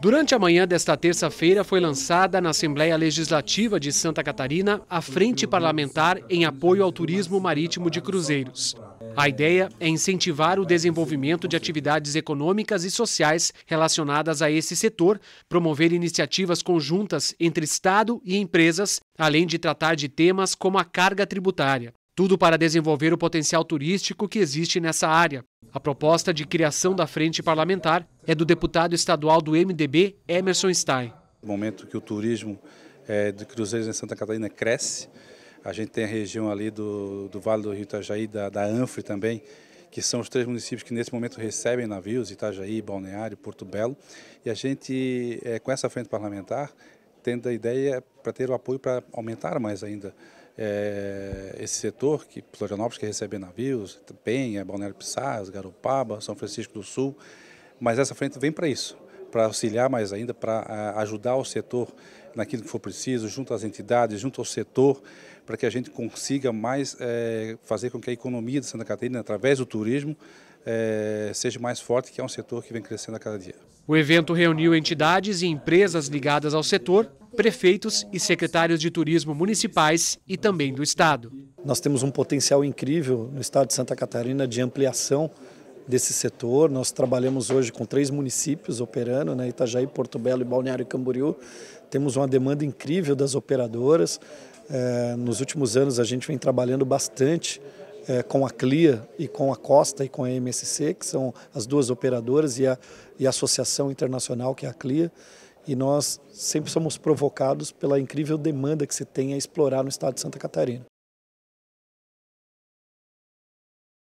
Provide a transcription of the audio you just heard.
Durante a manhã desta terça-feira foi lançada na Assembleia Legislativa de Santa Catarina a Frente Parlamentar em apoio ao turismo marítimo de cruzeiros. A ideia é incentivar o desenvolvimento de atividades econômicas e sociais relacionadas a esse setor, promover iniciativas conjuntas entre Estado e empresas, além de tratar de temas como a carga tributária. Tudo para desenvolver o potencial turístico que existe nessa área. A proposta de criação da frente parlamentar é do deputado estadual do MDB, Emerson Stein. No momento que o turismo é, de cruzeiros em Santa Catarina cresce, a gente tem a região ali do, do Vale do Rio Itajaí, da, da Anfre também, que são os três municípios que nesse momento recebem navios, Itajaí, Balneário, Porto Belo. E a gente, é, com essa frente parlamentar, tendo a ideia para ter o apoio para aumentar mais ainda é, esse setor, que Florianópolis que recebe navios, Penha, Balneário Pissarras, Garopaba, São Francisco do Sul, mas essa frente vem para isso para auxiliar mais ainda, para ah, ajudar o setor naquilo que for preciso, junto às entidades, junto ao setor, para que a gente consiga mais é, fazer com que a economia de Santa Catarina, através do turismo, é, seja mais forte, que é um setor que vem crescendo a cada dia. O evento reuniu entidades e empresas ligadas ao setor, prefeitos e secretários de turismo municipais e também do Estado. Nós temos um potencial incrível no estado de Santa Catarina de ampliação desse setor. Nós trabalhamos hoje com três municípios operando, né, Itajaí, Porto Belo e Balneário Camboriú. Temos uma demanda incrível das operadoras. É, nos últimos anos a gente vem trabalhando bastante é, com a CLIA e com a Costa e com a MSC, que são as duas operadoras, e a, e a Associação Internacional, que é a CLIA. E nós sempre somos provocados pela incrível demanda que se tem a explorar no estado de Santa Catarina.